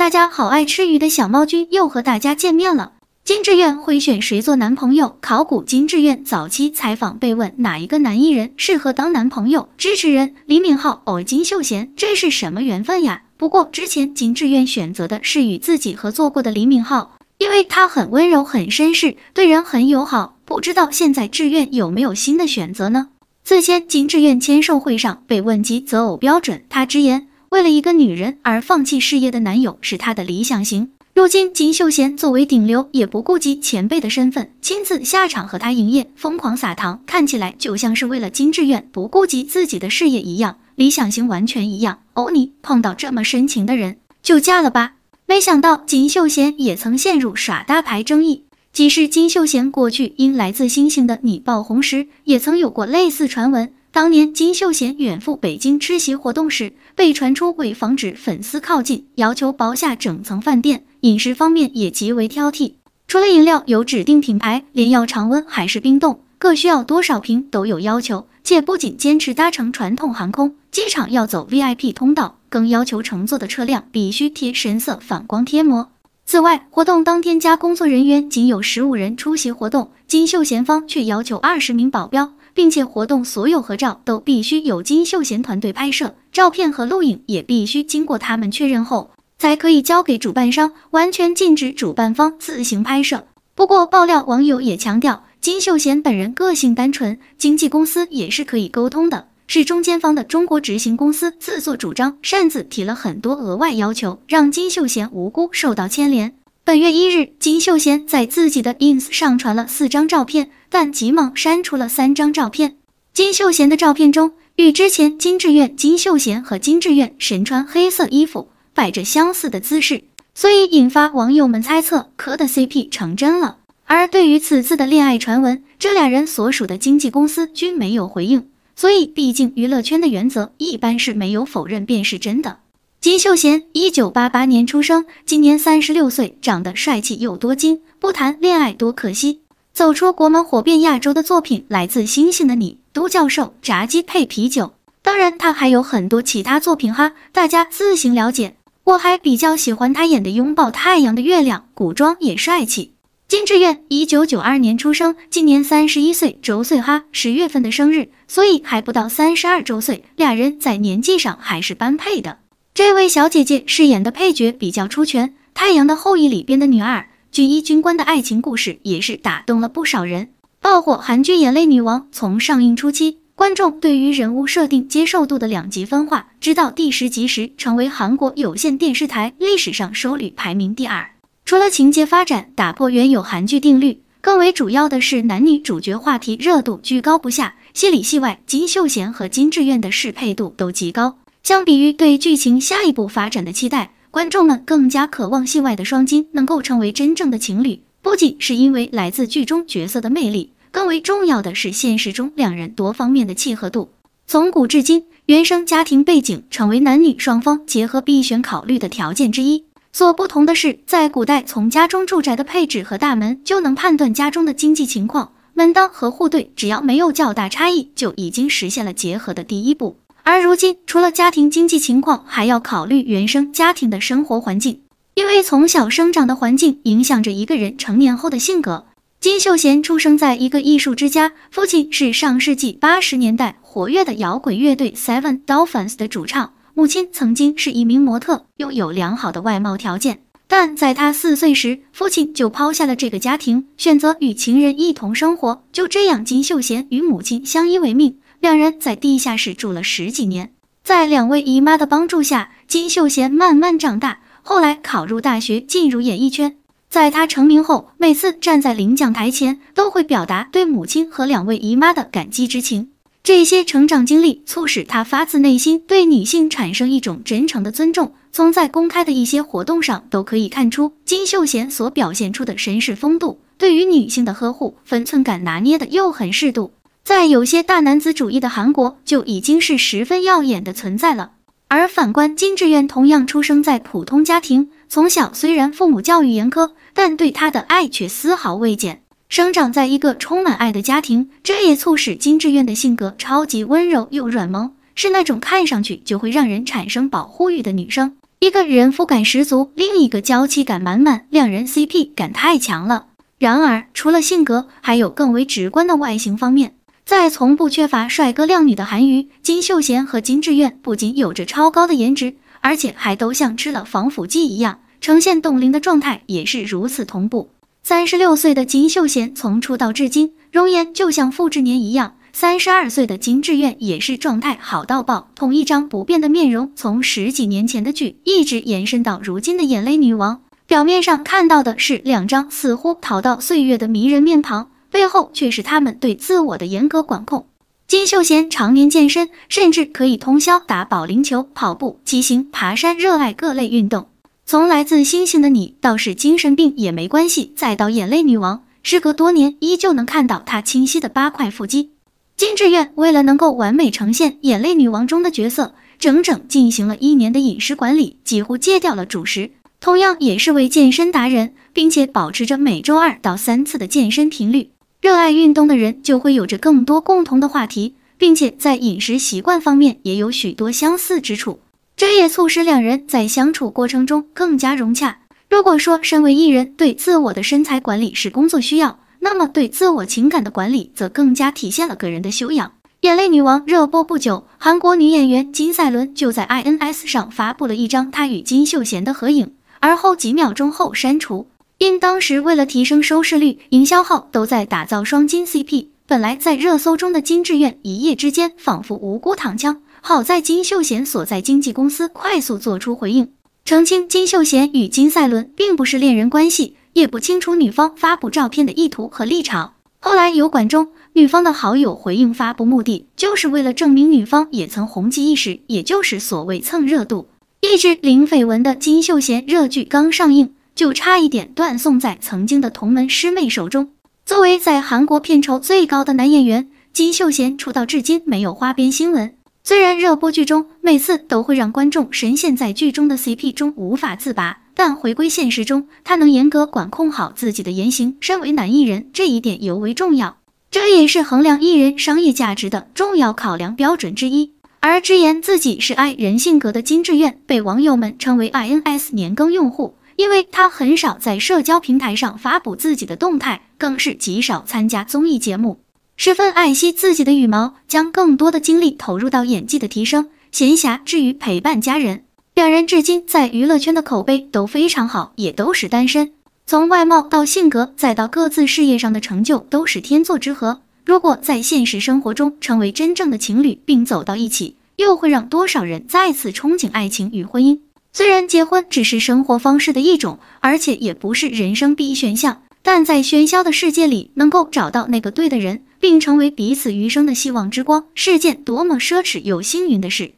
大家好，爱吃鱼的小猫君又和大家见面了。金志愿会选谁做男朋友？考古金志愿早期采访被问哪一个男艺人适合当男朋友，支持人李敏镐哦，金秀贤，这是什么缘分呀？不过之前金志愿选择的是与自己合作过的李敏镐，因为他很温柔、很绅士，对人很友好。不知道现在志愿有没有新的选择呢？此前金志愿签售会上被问及择偶标准，他直言。为了一个女人而放弃事业的男友是她的理想型。如今金秀贤作为顶流也不顾及前辈的身份，亲自下场和他营业，疯狂撒糖，看起来就像是为了金智媛不顾及自己的事业一样，理想型完全一样。欧尼碰到这么深情的人就嫁了吧。没想到金秀贤也曾陷入耍大牌争议，即使金秀贤过去因来自星星的你爆红时，也曾有过类似传闻。当年金秀贤远赴北京吃席活动时，被传出为防止粉丝靠近，要求包下整层饭店。饮食方面也极为挑剔，除了饮料有指定品牌，连要常温还是冰冻，各需要多少瓶都有要求。且不仅坚持搭乘传统航空，机场要走 VIP 通道，更要求乘坐的车辆必须贴深色反光贴膜。此外，活动当天加工作人员仅有十五人出席活动，金秀贤方却要求二十名保镖。并且活动所有合照都必须由金秀贤团队拍摄，照片和录影也必须经过他们确认后才可以交给主办方，完全禁止主办方自行拍摄。不过爆料网友也强调，金秀贤本人个性单纯，经纪公司也是可以沟通的，是中间方的中国执行公司自作主张，擅自提了很多额外要求，让金秀贤无辜受到牵连。本月一日，金秀贤在自己的 ins 上传了四张照片，但急忙删除了三张照片。金秀贤的照片中与之前金志愿、金秀贤和金志愿身穿黑色衣服，摆着相似的姿势，所以引发网友们猜测，柯的 CP 成真了。而对于此次的恋爱传闻，这俩人所属的经纪公司均没有回应，所以毕竟娱乐圈的原则一般是没有否认便是真的。金秀贤一九八八年出生，今年三十六岁，长得帅气又多金，不谈恋爱多可惜。走出国门火遍亚洲的作品来自《星星的你》《都教授》《炸鸡配啤酒》，当然他还有很多其他作品哈，大家自行了解。我还比较喜欢他演的《拥抱太阳的月亮》，古装也帅气。金志愿，一九九二年出生，今年三十一岁周岁哈，十月份的生日，所以还不到三十二周岁，俩人在年纪上还是般配的。这位小姐姐饰演的配角比较出圈，《太阳的后裔》里边的女二，军医军官的爱情故事也是打动了不少人。爆火韩剧《眼泪女王》从上映初期，观众对于人物设定接受度的两极分化，直到第十集时，成为韩国有线电视台历史上收率排名第二。除了情节发展打破原有韩剧定律，更为主要的是男女主角话题热度居高不下，戏里戏外，金秀贤和金智媛的适配度都极高。相比于对剧情下一步发展的期待，观众们更加渴望戏外的双金能够成为真正的情侣。不仅是因为来自剧中角色的魅力，更为重要的是现实中两人多方面的契合度。从古至今，原生家庭背景成为男女双方结合必选考虑的条件之一。所不同的是，在古代，从家中住宅的配置和大门就能判断家中的经济情况，门当和户对，只要没有较大差异，就已经实现了结合的第一步。而如今，除了家庭经济情况，还要考虑原生家庭的生活环境，因为从小生长的环境影响着一个人成年后的性格。金秀贤出生在一个艺术之家，父亲是上世纪八十年代活跃的摇滚乐队 Seven Dolphins 的主唱，母亲曾经是一名模特，拥有良好的外貌条件。但在他四岁时，父亲就抛下了这个家庭，选择与情人一同生活。就这样，金秀贤与母亲相依为命。两人在地下室住了十几年，在两位姨妈的帮助下，金秀贤慢慢长大。后来考入大学，进入演艺圈。在他成名后，每次站在领奖台前，都会表达对母亲和两位姨妈的感激之情。这些成长经历促使他发自内心对女性产生一种真诚的尊重。从在公开的一些活动上都可以看出，金秀贤所表现出的绅士风度，对于女性的呵护，分寸感拿捏的又很适度。在有些大男子主义的韩国就已经是十分耀眼的存在了。而反观金智媛，同样出生在普通家庭，从小虽然父母教育严苛，但对她的爱却丝毫未减。生长在一个充满爱的家庭，这也促使金智媛的性格超级温柔又软萌，是那种看上去就会让人产生保护欲的女生。一个人肤感十足，另一个娇气感满满，两人 CP 感太强了。然而，除了性格，还有更为直观的外形方面。在从不缺乏帅哥靓女的韩娱，金秀贤和金智媛不仅有着超高的颜值，而且还都像吃了防腐剂一样，呈现冻龄的状态也是如此同步。三十六岁的金秀贤从出道至今，容颜就像复制粘一样；三十二岁的金智媛也是状态好到爆，同一张不变的面容，从十几年前的剧一直延伸到如今的眼泪女王。表面上看到的是两张似乎逃到岁月的迷人面庞。背后却是他们对自我的严格管控。金秀贤常年健身，甚至可以通宵打保龄球、跑步、骑行、爬山，热爱各类运动。从来自星星的你倒是精神病也没关系，再到眼泪女王，时隔多年依旧能看到她清晰的八块腹肌。金志愿为了能够完美呈现眼泪女王中的角色，整整进行了一年的饮食管理，几乎戒掉了主食。同样也是位健身达人，并且保持着每周二到三次的健身频率。热爱运动的人就会有着更多共同的话题，并且在饮食习惯方面也有许多相似之处，这也促使两人在相处过程中更加融洽。如果说身为艺人对自我的身材管理是工作需要，那么对自我情感的管理则更加体现了个人的修养。《眼泪女王》热播不久，韩国女演员金赛纶就在 INS 上发布了一张她与金秀贤的合影，而后几秒钟后删除。因当时为了提升收视率，营销号都在打造双金 CP。本来在热搜中的金智愿，一夜之间仿佛无辜躺枪。好在金秀贤所在经纪公司快速做出回应，澄清金秀贤与金赛纶并不是恋人关系，也不清楚女方发布照片的意图和立场。后来有管中女方的好友回应发布目的就是为了证明女方也曾红极一时，也就是所谓蹭热度。一直零绯闻的金秀贤热剧刚上映。就差一点断送在曾经的同门师妹手中。作为在韩国片酬最高的男演员，金秀贤出道至今没有花边新闻。虽然热播剧中每次都会让观众深陷在剧中的 CP 中无法自拔，但回归现实中，他能严格管控好自己的言行。身为男艺人，这一点尤为重要。这也是衡量艺人商业价值的重要考量标准之一。而直言自己是 i 人性格的金智媛，被网友们称为 INS 年更用户。因为他很少在社交平台上发布自己的动态，更是极少参加综艺节目，十分爱惜自己的羽毛，将更多的精力投入到演技的提升。闲暇之余陪伴家人。两人至今在娱乐圈的口碑都非常好，也都是单身。从外貌到性格，再到各自事业上的成就，都是天作之合。如果在现实生活中成为真正的情侣并走到一起，又会让多少人再次憧憬爱情与婚姻？虽然结婚只是生活方式的一种，而且也不是人生必选项，但在喧嚣的世界里，能够找到那个对的人，并成为彼此余生的希望之光，是件多么奢侈又幸运的事。